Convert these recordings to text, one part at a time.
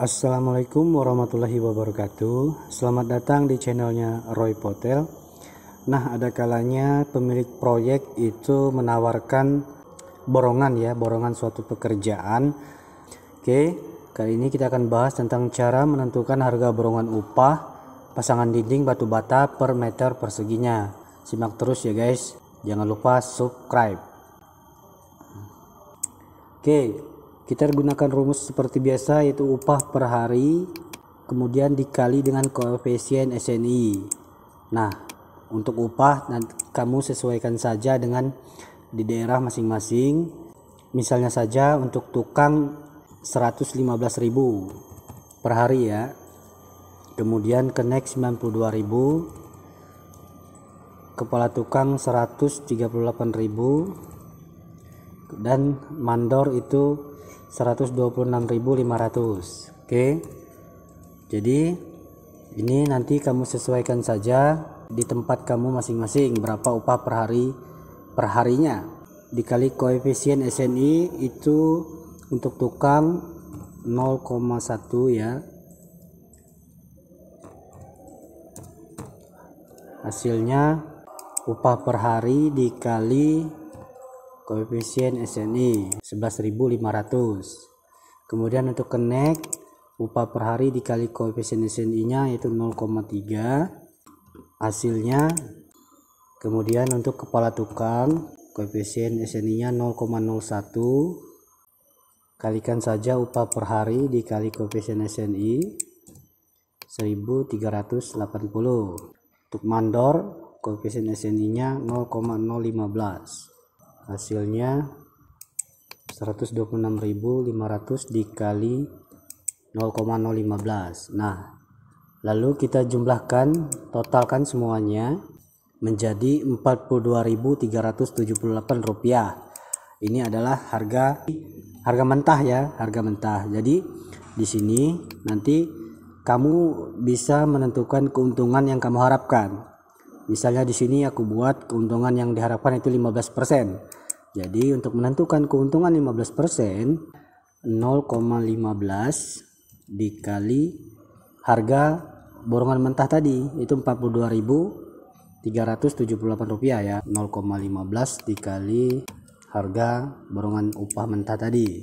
Assalamualaikum warahmatullahi wabarakatuh Selamat datang di channelnya Roy Potel Nah ada kalanya pemilik proyek itu menawarkan borongan ya Borongan suatu pekerjaan Oke kali ini kita akan bahas tentang cara menentukan harga borongan upah Pasangan dinding batu bata per meter perseginya Simak terus ya guys Jangan lupa subscribe Oke kita gunakan rumus seperti biasa yaitu upah per hari kemudian dikali dengan koefisien SNI. Nah, untuk upah kamu sesuaikan saja dengan di daerah masing-masing. Misalnya saja untuk tukang 115.000 per hari ya. Kemudian next 92.000 kepala tukang 138.000 dan mandor itu 126.500 oke jadi ini nanti kamu sesuaikan saja di tempat kamu masing-masing berapa upah per hari per harinya dikali koefisien SNI itu untuk tukang 0,1 ya hasilnya upah per hari dikali koefisien SNI 11.500 kemudian untuk kenek upah per hari dikali koefisien SNI nya yaitu 0,3 hasilnya kemudian untuk kepala tukang koefisien SNI nya 0,01 kalikan saja upah per hari dikali koefisien SNI 1380 untuk mandor koefisien SNI nya 0,015 hasilnya 126.500 dikali 0,015 nah lalu kita jumlahkan totalkan semuanya menjadi 42.378 rupiah ini adalah harga harga mentah ya harga mentah jadi di sini nanti kamu bisa menentukan keuntungan yang kamu harapkan Misalnya di sini aku buat keuntungan yang diharapkan itu 15%. Jadi untuk menentukan keuntungan 15%, 0,15 dikali harga borongan mentah tadi itu 42.378 rupiah ya 0,15 dikali harga borongan upah mentah tadi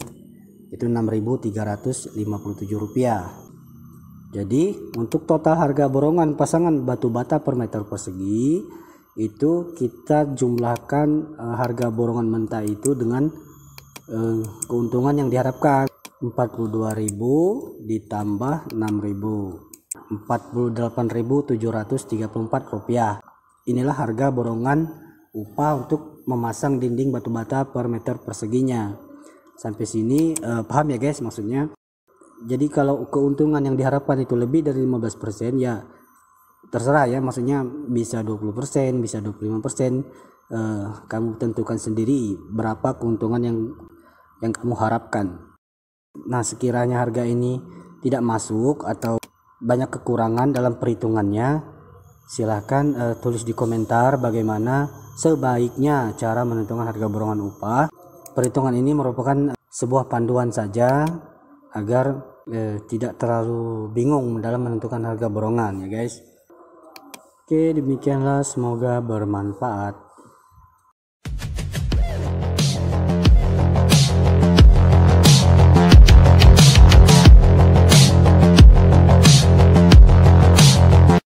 itu 6.357 rupiah jadi untuk total harga borongan pasangan batu bata per meter persegi itu kita jumlahkan uh, harga borongan mentah itu dengan uh, keuntungan yang diharapkan 42.000 ditambah 6.000 48.734 rupiah inilah harga borongan upah untuk memasang dinding batu bata per meter perseginya sampai sini uh, paham ya guys maksudnya jadi kalau keuntungan yang diharapkan itu lebih dari 15% ya terserah ya maksudnya bisa 20% bisa 25% eh, kamu tentukan sendiri berapa keuntungan yang yang kamu harapkan nah sekiranya harga ini tidak masuk atau banyak kekurangan dalam perhitungannya silahkan eh, tulis di komentar bagaimana sebaiknya cara menentukan harga borongan upah perhitungan ini merupakan sebuah panduan saja agar eh, tidak terlalu bingung dalam menentukan harga borongan ya guys oke demikianlah semoga bermanfaat